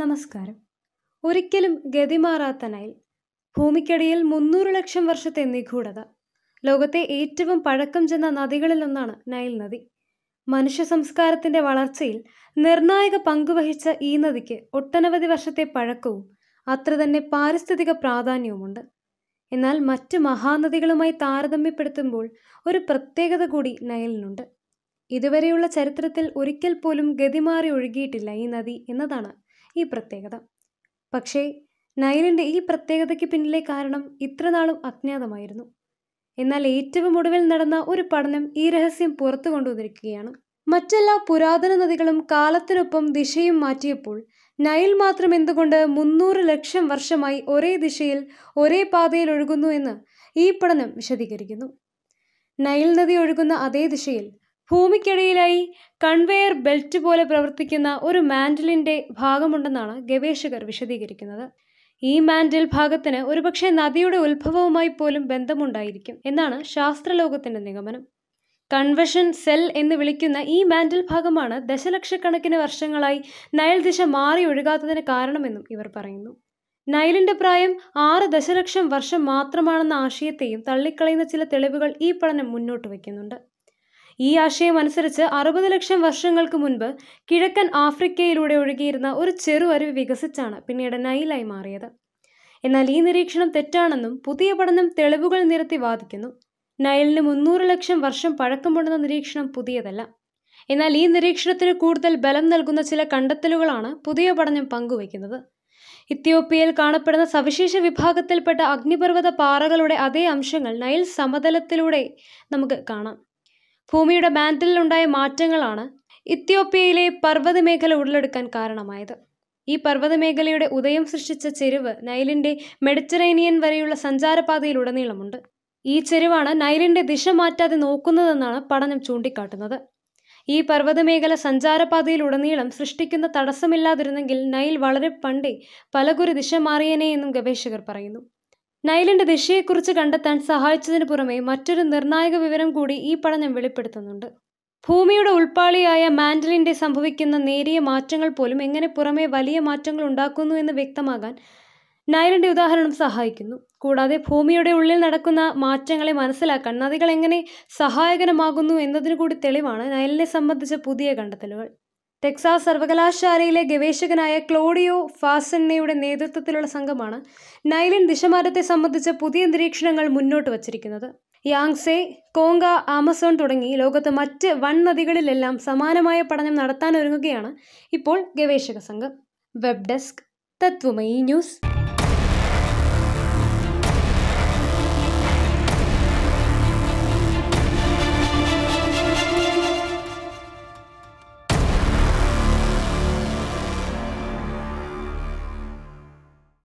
നമസ്കാരം ഒരിക്കലും ഗതിമാറാത്ത നൈൽ ഭൂമിക്കടിയിൽ മുന്നൂറ് ലക്ഷം വർഷത്തെ നിഗൂഢത ലോകത്തെ ഏറ്റവും പഴക്കം ചെന്ന നദികളിലൊന്നാണ് നൈൽ നദി മനുഷ്യ സംസ്കാരത്തിന്റെ വളർച്ചയിൽ നിർണായക പങ്കുവഹിച്ച ഈ നദിക്ക് ഒട്ടനവധി വർഷത്തെ പഴക്കവും അത്ര തന്നെ പാരിസ്ഥിതിക പ്രാധാന്യവുമുണ്ട് എന്നാൽ മറ്റ് മഹാനദികളുമായി താരതമ്യപ്പെടുത്തുമ്പോൾ ഒരു പ്രത്യേകത കൂടി നയലിനുണ്ട് ഇതുവരെയുള്ള ചരിത്രത്തിൽ ഒരിക്കൽ പോലും ഗതിമാറി ഒഴുകിയിട്ടില്ല ഈ നദി എന്നതാണ് ഈ പ്രത്യേകത പക്ഷേ നയലിൻ്റെ ഈ പ്രത്യേകതയ്ക്ക് പിന്നിലെ കാരണം ഇത്രനാളും അജ്ഞാതമായിരുന്നു എന്നാൽ ഏറ്റവും ഒടുവിൽ നടന്ന ഒരു പഠനം ഈ രഹസ്യം പുറത്തു കൊണ്ടുവന്നിരിക്കുകയാണ് മറ്റെല്ലാ പുരാതന നദികളും കാലത്തിനൊപ്പം ദിശയും മാറ്റിയപ്പോൾ നൈൽ മാത്രം എന്തുകൊണ്ട് മുന്നൂറ് ലക്ഷം വർഷമായി ഒരേ ദിശയിൽ ഒരേ പാതയിൽ ഒഴുകുന്നു എന്ന് ഈ പഠനം വിശദീകരിക്കുന്നു നൈൽ നദി ഒഴുകുന്ന അതേ ദിശയിൽ ഭൂമിക്കടിയിലായി കൺവെയർ ബെൽറ്റ് പോലെ പ്രവർത്തിക്കുന്ന ഒരു മാൻഡലിൻ്റെ ഭാഗമുണ്ടെന്നാണ് ഗവേഷകർ വിശദീകരിക്കുന്നത് ഈ മാൻഡൽ ഭാഗത്തിന് ഒരുപക്ഷെ നദിയുടെ ഉത്ഭവവുമായി പോലും ബന്ധമുണ്ടായിരിക്കും എന്നാണ് ശാസ്ത്രലോകത്തിൻ്റെ നിഗമനം കൺവെഷൻ സെൽ എന്ന് വിളിക്കുന്ന ഈ മാൻഡൽ ഭാഗമാണ് ദശലക്ഷക്കണക്കിന് വർഷങ്ങളായി നയൽ ദിശ മാറി ഒഴുകാത്തതിന് കാരണമെന്നും ഇവർ പറയുന്നു നൈലിന്റെ പ്രായം ആറ് ദശലക്ഷം വർഷം മാത്രമാണെന്ന ആശയത്തെയും തള്ളിക്കളയുന്ന ചില തെളിവുകൾ ഈ പഠനം മുന്നോട്ട് വയ്ക്കുന്നുണ്ട് ഈ അനുസരിച്ച് അറുപത് ലക്ഷം വർഷങ്ങൾക്ക് മുൻപ് കിഴക്കൻ ആഫ്രിക്കയിലൂടെ ഒഴുകിയിരുന്ന ഒരു ചെറുവരുവ് വികസിച്ചാണ് പിന്നീട് നൈലായി മാറിയത് എന്നാൽ ഈ നിരീക്ഷണം തെറ്റാണെന്നും പുതിയ പഠനം തെളിവുകൾ നിരത്തി വാദിക്കുന്നു നൈലിന് മുന്നൂറ് ലക്ഷം വർഷം പഴക്കമുണ്ടെന്ന നിരീക്ഷണം പുതിയതല്ല എന്നാൽ ഈ നിരീക്ഷണത്തിന് കൂടുതൽ ബലം നൽകുന്ന ചില കണ്ടെത്തലുകളാണ് പുതിയ പഠനം പങ്കുവയ്ക്കുന്നത് ഇത്യോപ്യയിൽ കാണപ്പെടുന്ന സവിശേഷ വിഭാഗത്തിൽപ്പെട്ട അഗ്നിപർവ്വത പാറകളുടെ അതേ അംശങ്ങൾ നൈൽ സമതലത്തിലൂടെ നമുക്ക് കാണാം ഭൂമിയുടെ ബാൻഡലിലുണ്ടായ മാറ്റങ്ങളാണ് ഇത്യോപ്യയിലെ മേഖല ഉടലെടുക്കാൻ കാരണമായത് ഈ മേഖലയുടെ ഉദയം സൃഷ്ടിച്ച ചെരുവ് നൈലിൻ്റെ മെഡിറ്ററേനിയൻ വരെയുള്ള സഞ്ചാരപാതയിലുടനീളമുണ്ട് ഈ ചെരുവാണ് നൈലിൻ്റെ ദിശ മാറ്റാതെ നോക്കുന്നതെന്നാണ് പഠനം ചൂണ്ടിക്കാട്ടുന്നത് ഈ മേഖല സഞ്ചാരപാതയിലുടനീളം സൃഷ്ടിക്കുന്ന തടസ്സമില്ലാതിരുന്നെങ്കിൽ നൈൽ വളരെ പണ്ടേ പലകുരു ദിശ മാറിയേനെ എന്നും ഗവേഷകർ പറയുന്നു നൈലിന്റെ ദിശയെക്കുറിച്ച് കണ്ടെത്താൻ സഹായിച്ചതിന് പുറമെ മറ്റൊരു നിർണായക വിവരം കൂടി ഈ പഠനം വെളിപ്പെടുത്തുന്നുണ്ട് ഭൂമിയുടെ ഉൾപ്പാളിയായ മാൻഡലിന്റെ സംഭവിക്കുന്ന നേരിയ മാറ്റങ്ങൾ പോലും എങ്ങനെ പുറമെ വലിയ മാറ്റങ്ങൾ ഉണ്ടാക്കുന്നു എന്ന് വ്യക്തമാകാൻ നൈലിന്റെ ഉദാഹരണം സഹായിക്കുന്നു കൂടാതെ ഭൂമിയുടെ ഉള്ളിൽ നടക്കുന്ന മാറ്റങ്ങളെ മനസ്സിലാക്കാൻ നദികൾ എങ്ങനെ സഹായകരമാകുന്നു എന്നതിനു കൂടി തെളിവാണ് നൈലിനെ സംബന്ധിച്ച പുതിയ കണ്ടെത്തലുകൾ ടെക്സാസ് സർവകലാശാലയിലെ ഗവേഷകനായ ക്ലോഡിയോ ഫാസന്നയുടെ നേതൃത്വത്തിലുള്ള സംഘമാണ് നൈലിൻ ദിശമാറ്റത്തെ സംബന്ധിച്ച പുതിയ നിരീക്ഷണങ്ങൾ മുന്നോട്ട് വച്ചിരിക്കുന്നത് യാങ്സെ കോങ്ക ആമസോൺ തുടങ്ങി ലോകത്ത് മറ്റ് വൺ നദികളിലെല്ലാം സമാനമായ പഠനം നടത്താനൊരുങ്ങുകയാണ് ഇപ്പോൾ ഗവേഷക സംഘം വെബ് ഡെസ്ക് തത്വമയി ന്യൂസ്